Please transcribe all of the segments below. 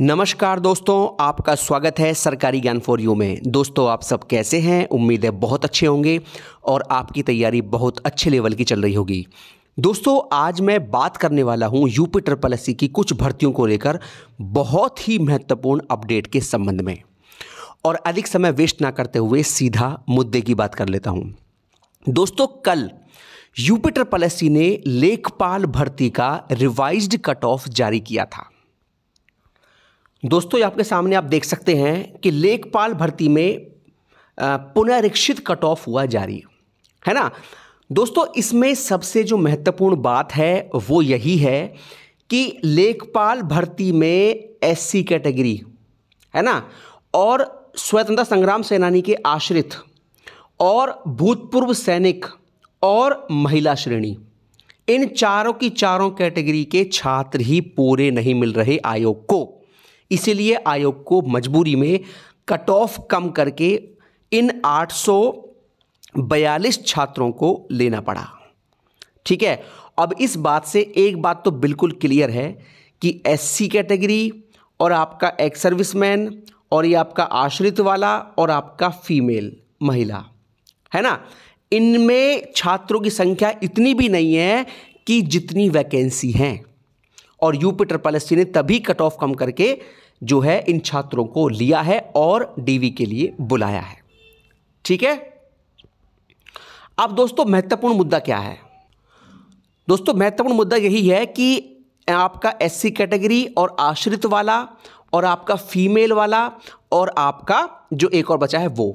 नमस्कार दोस्तों आपका स्वागत है सरकारी ज्ञान फॉर यू में दोस्तों आप सब कैसे हैं उम्मीद है बहुत अच्छे होंगे और आपकी तैयारी बहुत अच्छे लेवल की चल रही होगी दोस्तों आज मैं बात करने वाला हूं यूपी ट्रिपल एस की कुछ भर्तियों को लेकर बहुत ही महत्वपूर्ण अपडेट के संबंध में और अधिक समय वेस्ट ना करते हुए सीधा मुद्दे की बात कर लेता हूँ दोस्तों कल यूपी ट्रिपल एस ने लेखपाल भर्ती का रिवाइज्ड कट ऑफ जारी किया था दोस्तों आपके सामने आप देख सकते हैं कि लेखपाल भर्ती में पुनरीक्षित कट ऑफ हुआ जारी है ना दोस्तों इसमें सबसे जो महत्वपूर्ण बात है वो यही है कि लेखपाल भर्ती में एससी कैटेगरी है ना और स्वतंत्रता संग्राम सेनानी के आश्रित और भूतपूर्व सैनिक और महिला श्रेणी इन चारों की चारों कैटेगरी के छात्र ही पूरे नहीं मिल रहे आयोग को इसीलिए आयोग को मजबूरी में कट ऑफ कम करके इन 842 छात्रों को लेना पड़ा ठीक है अब इस बात से एक बात तो बिल्कुल क्लियर है कि एससी कैटेगरी और आपका एक्स सर्विसमैन और ये आपका आश्रित वाला और आपका फीमेल महिला है ना इनमें छात्रों की संख्या इतनी भी नहीं है कि जितनी वैकेंसी हैं और यूपीटर पॉलिसी ने तभी कट ऑफ कम करके जो है इन छात्रों को लिया है और डीवी के लिए बुलाया है ठीक है अब दोस्तों महत्वपूर्ण मुद्दा क्या है दोस्तों महत्वपूर्ण मुद्दा यही है कि आपका एससी कैटेगरी और आश्रित वाला और आपका फीमेल वाला और आपका जो एक और बचा है वो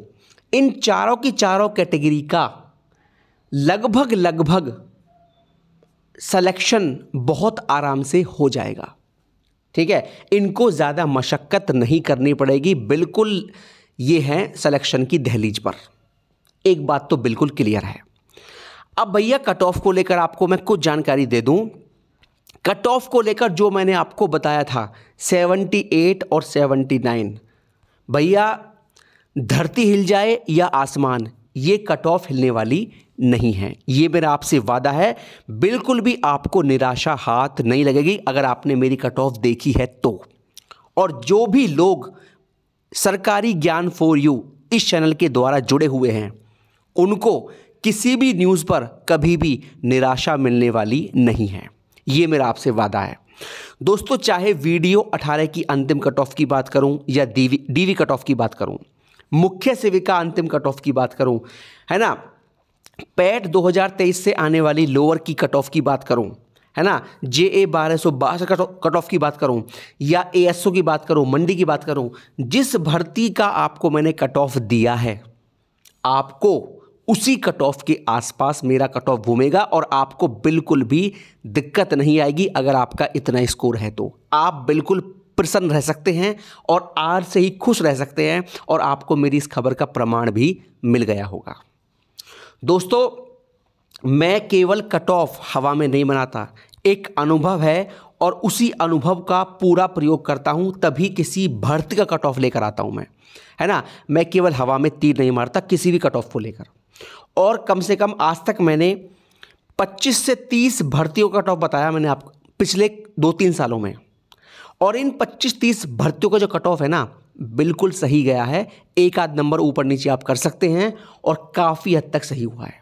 इन चारों की चारों कैटेगरी का लगभग लगभग सलेक्शन बहुत आराम से हो जाएगा ठीक है इनको ज़्यादा मशक्क़त नहीं करनी पड़ेगी बिल्कुल ये हैं सलेक्शन की दहलीज पर एक बात तो बिल्कुल क्लियर है अब भैया कट ऑफ को लेकर आपको मैं कुछ जानकारी दे दूं कट ऑफ को लेकर जो मैंने आपको बताया था 78 और 79 भैया धरती हिल जाए या आसमान ये कट ऑफ हिलने वाली नहीं है ये मेरा आपसे वादा है बिल्कुल भी आपको निराशा हाथ नहीं लगेगी अगर आपने मेरी कट ऑफ देखी है तो और जो भी लोग सरकारी ज्ञान फॉर यू इस चैनल के द्वारा जुड़े हुए हैं उनको किसी भी न्यूज़ पर कभी भी निराशा मिलने वाली नहीं है ये मेरा आपसे वादा है दोस्तों चाहे वीडियो 18 की अंतिम कट ऑफ की बात करूं या डीवी डीवी कट ऑफ की बात करूं मुख्य सेविका अंतिम कट ऑफ की बात करूं है ना पैट 2023 से आने वाली लोअर की कट ऑफ की बात करूं है ना जे ए बारह सौ बासठ कट ऑफ की बात करूं या ए एस ओ की बात करूं मंडी की बात करूं जिस भर्ती का आपको मैंने कट ऑफ दिया है आपको उसी कट ऑफ के आसपास मेरा कट ऑफ घूमेगा और आपको बिल्कुल भी दिक्कत नहीं आएगी अगर आपका इतना स्कोर है तो आप बिल्कुल प्रसन्न रह सकते हैं और आज से ही खुश रह सकते हैं और आपको मेरी इस खबर का प्रमाण भी मिल गया होगा दोस्तों मैं केवल कट ऑफ हवा में नहीं बनाता एक अनुभव है और उसी अनुभव का पूरा प्रयोग करता हूँ तभी किसी भर्ती का कट ऑफ लेकर आता हूँ मैं है ना मैं केवल हवा में तीर नहीं मारता किसी भी कट ऑफ को लेकर और कम से कम आज तक मैंने 25 से 30 भर्तियों का कट ऑफ बताया मैंने आपको पिछले दो तीन सालों में और इन 25-30 भर्तियों का जो कट ऑफ है ना बिल्कुल सही गया है एक आध नंबर ऊपर नीचे आप कर सकते हैं और काफ़ी हद तक सही हुआ है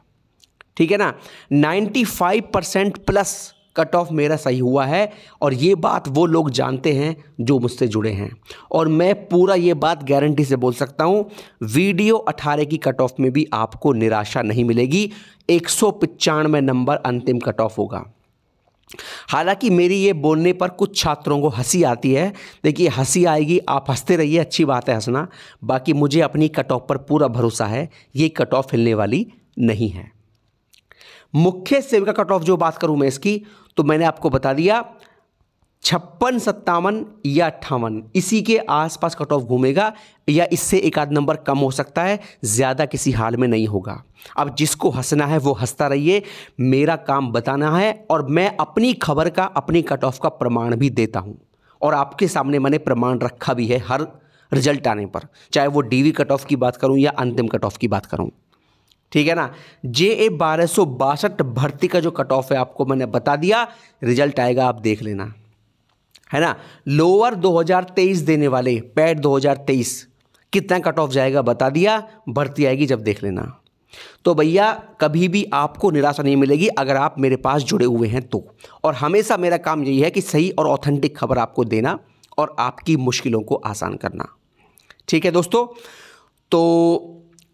ठीक है ना 95 परसेंट प्लस कट ऑफ मेरा सही हुआ है और ये बात वो लोग जानते हैं जो मुझसे जुड़े हैं और मैं पूरा ये बात गारंटी से बोल सकता हूँ वीडियो 18 की कट ऑफ में भी आपको निराशा नहीं मिलेगी एक नंबर अंतिम कट ऑफ होगा हालांकि मेरी ये बोलने पर कुछ छात्रों को हंसी आती है देखिए हंसी आएगी आप हंसते रहिए अच्छी बात है हंसना बाकी मुझे अपनी कट ऑफ पर पूरा भरोसा है ये कट ऑफ हिलने वाली नहीं है मुख्य सेविका कट ऑफ जो बात करूं मैं इसकी तो मैंने आपको बता दिया छप्पन सत्तावन या अट्ठावन इसी के आसपास कट ऑफ घूमेगा या इससे एक आध नंबर कम हो सकता है ज़्यादा किसी हाल में नहीं होगा अब जिसको हंसना है वो हंसता रहिए मेरा काम बताना है और मैं अपनी खबर का अपनी कट ऑफ का प्रमाण भी देता हूँ और आपके सामने मैंने प्रमाण रखा भी है हर रिजल्ट आने पर चाहे वो डीवी कट ऑफ की बात करूँ या अंतिम कट ऑफ की बात करूँ ठीक है ना जे ए बारह सौ बासठ भर्ती का जो कट ऑफ है आपको मैंने बता दिया रिजल्ट आएगा आप देख लेना है ना लोअर 2023 देने वाले पैड 2023 कितना कट ऑफ जाएगा बता दिया भर्ती आएगी जब देख लेना तो भैया कभी भी आपको निराशा नहीं मिलेगी अगर आप मेरे पास जुड़े हुए हैं तो और हमेशा मेरा काम यही है कि सही और ऑथेंटिक खबर आपको देना और आपकी मुश्किलों को आसान करना ठीक है दोस्तों तो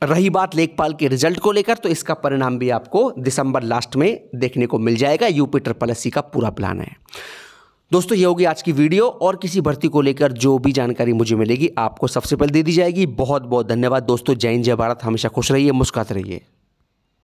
रही बात लेखपाल के रिजल्ट को लेकर तो इसका परिणाम भी आपको दिसंबर लास्ट में देखने को मिल जाएगा यूपी ट्रिपल एस का पूरा प्लान है दोस्तों ये होगी आज की वीडियो और किसी भर्ती को लेकर जो भी जानकारी मुझे मिलेगी आपको सबसे पहले दे दी जाएगी बहुत बहुत धन्यवाद दोस्तों जय हिंद जय भारत हमेशा खुश रहिए मुस्कुराते रहिए